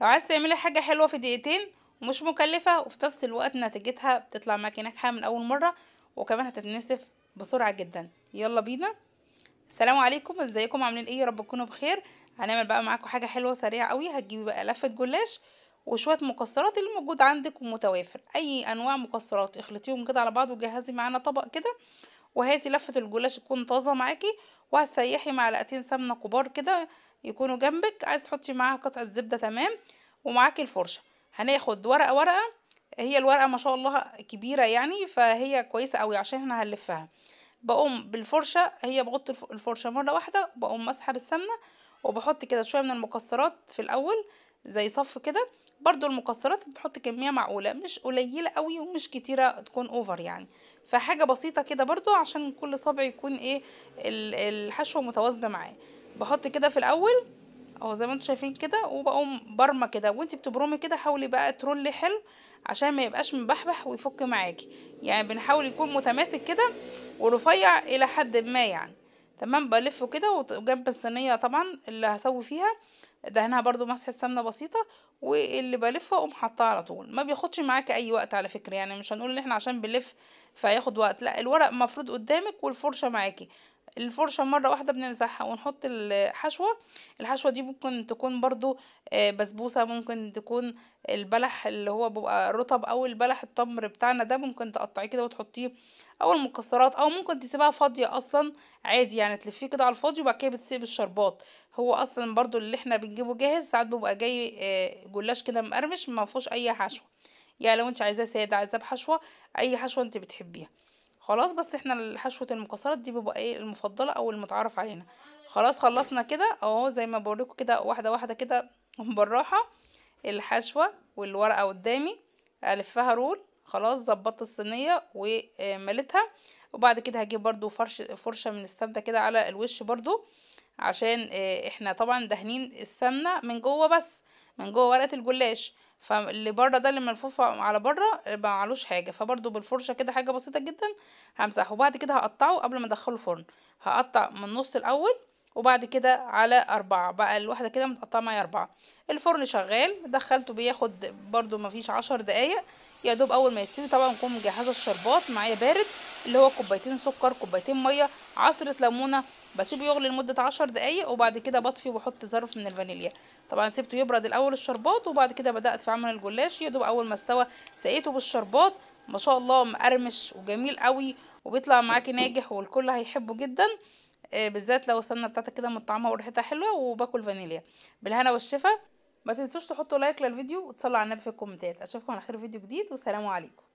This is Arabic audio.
لو عايز تعملي حاجة حلوة في دقيقتين ومش مكلفة وفي نفس الوقت نتيجتها بتطلع معاكي ناجحة من أول مرة وكمان هتتنسف بسرعة جدا يلا بينا السلام عليكم ازيكم عاملين ايه يا رب تكونوا بخير هنعمل بقى معاكم حاجة حلوة سريعة قوي هتجيبي بقى لفة جلاش وشوية مكسرات اللي موجود عندك ومتوافر اي انواع مكسرات اخلطيهم كده على بعض وجهزي معانا طبق كده وهاتي لفة الجلاش تكون طازة معاكي وهتسيحي معلقتين سمنة كبار كده يكونوا جنبك عايز تحطي معاها قطعه زبده تمام ومعاكي الفرشه هناخد ورقه ورقه هي الورقه ما شاء الله كبيره يعني فهي كويسه قوي عشان احنا هنلفها بقوم بالفرشه هي بغط الفرشه مره واحده بقوم مسحب السمنه وبحط كده شويه من المكسرات في الاول زي صف كده برضو المكسرات بتحط كميه معقوله مش قليله قوي ومش كتيره تكون اوفر يعني فحاجه بسيطه كده برضو عشان كل صابع يكون ايه الحشوه متوازنه معاه بحط كده في الاول اهو زي ما انتم شايفين كده وبقوم برمه كده وانت بتبرمي كده حاولي بقى ترولي حلو عشان ما يبقاش مبحبح ويفك معاكي يعني بنحاول يكون متماسك كده ورفيع الى حد ما يعني تمام بلفه كده وجنب الصينيه طبعا اللي هسوي فيها دهنها برضو مسحه سمنه بسيطه واللي بلفه اقوم حاطاه على طول ما بياخدش معاك اي وقت على فكره يعني مش هنقول ان احنا عشان بنلف فياخد وقت لا الورق مفروض قدامك والفرشه معاكي الفرشه مره واحده بنمسحها ونحط الحشوه الحشوه دي ممكن تكون برضو آه، بسبوسه ممكن تكون البلح اللي هو بيبقى رطب او البلح التمر بتاعنا ده ممكن تقطعيه كده وتحطيه او المكسرات او ممكن تسيبها فاضيه اصلا عادي يعني تلفيه كده على الفاضي وبعد كده بتسيب الشربات هو اصلا برضو اللي احنا بنجيبه جاهز ساعات بيبقى جاي آه، جلاش كده مقرمش ما فيهوش اي حشوه يعني لو انت عايزاه ساده عايزاه بحشوه اي حشوه انت بتحبيها خلاص بس احنا حشوة المكسرات دي بيبقى ايه المفضلة او المتعارف علينا خلاص خلصنا كده اهو زي ما بقولكوا كده واحدة واحدة كده بالراحة الحشوة والورقة قدامي الفها رول خلاص ظبطت الصينية وملتها وبعد كده هجيب برضو فرش فرشة من السمنة كده على الوش برضو عشان آه، احنا طبعا دهنين السمنة من جوه بس من جوه ورقه الجلاش فاللي بره ده اللي ملفوف على بره معلوش حاجه فبرده بالفرشه كده حاجه بسيطه جدا همسحه وبعد كده هقطعه قبل ما ادخله الفرن هقطع من النص الاول وبعد كده على أربعة بقى الواحدة كده متقطعة معايا أربعة الفرن شغال دخلته بياخد برده مفيش عشر دقايق يا دوب أول ما يستوي طبعا نكون مجهزة الشربات معايا بارد اللي هو كوبايتين سكر كوبايتين مية عصرة ليمونة بسيبه يغلي لمده عشر دقايق وبعد كده بطفي وبحط ظرف من الفانيليا طبعا سيبته يبرد الاول الشربات وبعد كده بدات في عمل الجلاش يدوب اول ما استوى سقيته بالشربات ما شاء الله مقرمش وجميل قوي وبيطلع معاكي ناجح والكل هيحبه جدا آه، بالذات لو السمنه بتاعتك كده مطعمه وريحتها حلوه وباكل فانيليا بالهنا والشفا ما تنسوش تحطوا لايك للفيديو وتصلوا على النبي في الكومنتات اشوفكم على خير فيديو جديد والسلام عليكم